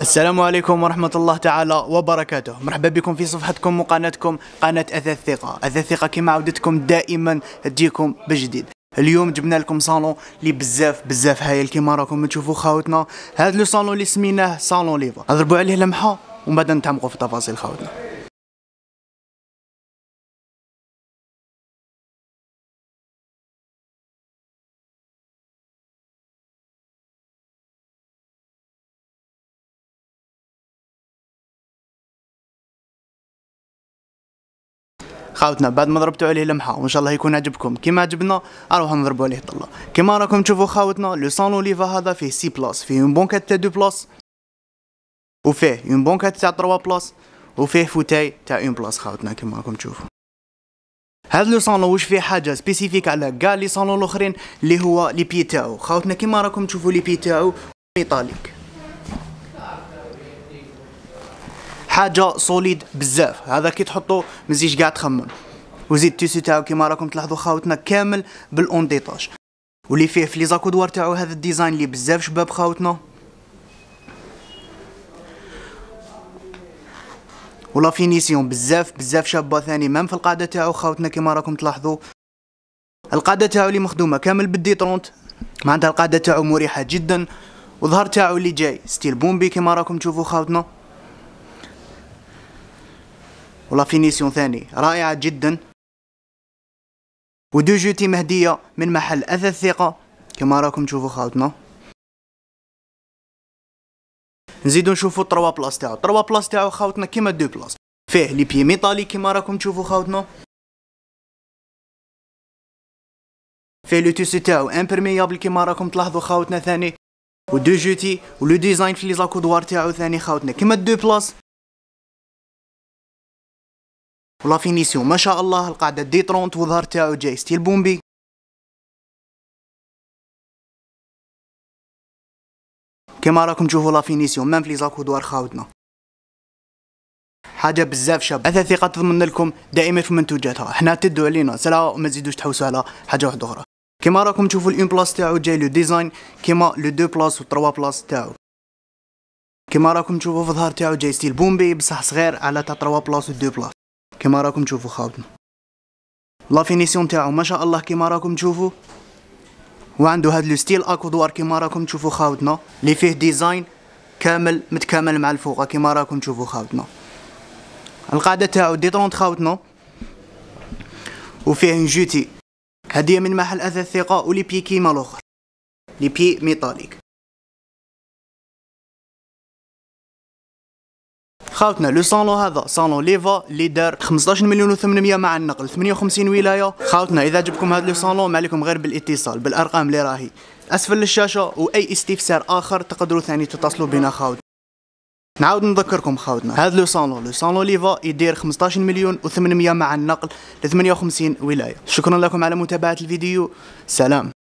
السلام عليكم ورحمة الله تعالى وبركاته مرحبا بكم في صفحتكم وقناتكم قناة أثاث الثقة أثاث الثقة كما عودتكم دائما تجيكم بجديد اليوم جبنا لكم صالون لي بزاف بزاف هايل كما راكم تشوفوا خاوتنا هذا لو صالون اللي سميناه صالون ليفا نضربوا عليه لمحه ومن بعد نتعمقوا في تفاصيل خاوتنا خاوتنا بعد ما ضربتوا عليه لمحه وان شاء الله يكون عجبكم كيما عجبنا اروح نضربوا عليه طله كيما راكم تشوفوا خاوتنا لو سان اوليفا هذا فيه سي بلاص فيه اون بونكات تاع دو بلاص وفيه اون بونكات تاع 3 بلاص وفيه فوتاي تاع اون بلاص خاوتنا كيما راكم تشوفوا هاد لو صالون واش فيه حاجه سبيسيفيك على كاع لي صالون الاخرين اللي هو لي بي تاعو خاوتنا كيما راكم تشوفوا لي بي تاعو ايطاليك حاجه سوليد بزاف هذا كي تحطو مزيج قاع تخمم وزيد التيسو تاعو كيما راكم تلاحظوا خاوتنا كامل بالاون ديطاج واللي فيه في لي زاكودوار تاعو هذا الديزاين اللي بزاف شباب خاوتنا ولا فينيسيون بزاف بزاف شابه ثاني مام في القاعده تاعو خاوتنا كيما راكم تلاحظوا القاعده تاعو اللي مخدومه كامل بالديترونت معناتها القاعده تاعو مريحه جدا وظهر تاعو اللي جاي ستيل بومبي كيما راكم تشوفوا خاوتنا والله فينيسيون ثاني رائعة جدا ودو جوتي مهدية من محل أثاث ثقة كما راكم تشوفوا خاوتنا نزيدو نشوفو تروا بلاص تاعو تروا بلاص تاعو خاوتنا كيما دو بلاص فيه لي بيي ميطالي كيما راكم تشوفو خاوتنا فيه لو توسي تاعو امبرميابل كيما راكم تلاحظو خاوتنا ثاني ودو جوتي ولو ديزاين في لي زاكودوار تاعو ثاني خاوتنا كيما دو بلاص ولا فينيسيون ما شاء الله القاعده دي ديترونت وظهر تاعو جاي ستيل بومبي كما راكم تشوفوا لا فينيسيون مام في لي زاكودوار خاوتنا حاجه بزاف شابه ثقة تضمن لكم دائما في منتوجاتها حنا تدوا علينا سلا وما تزيدوش تحوسوا على حاجه واحده اخرى كما راكم تشوفوا الان بلاص تاعو جاي لو ديزاين كما لو دو بلاص و تروا بلاص تاعو كما راكم تشوفوا في الظهر تاعو جاي ستيل بومبي بصح صغير على تاع تروا بلاص و دو بلاص كما راكم تشوفوا خاوتنا لا فينيسيون تاعو ما شاء الله كما راكم تشوفوا وعندو هاد لو ستيل اكودوار كما راكم تشوفوا خاوتنا اللي فيه ديزاين كامل متكامل مع الفوق كما راكم تشوفوا خاوتنا القاعده تاعو ديطونت خاوتنا وفيه جوتي هديه من محل اثاث ثقه ولي بي كيما الاخر لي بي ميتاليك خاوتنا لو صالون هذا صالون ليفا اللي دار 15 مليون و800 مع النقل 58 ولايه خاوتنا اذا عجبكم هذا لو صالون ما عليكم غير بالاتصال بالارقام اللي راهي اسفل الشاشه واي استفسار اخر تقدروا ثاني تتصلوا بنا خاوتنا نعاود نذكركم خاوتنا هذا لو صالون لو صالون ليفا يدير 15 مليون و800 مع النقل ل 58 ولايه شكرا لكم على متابعه الفيديو سلام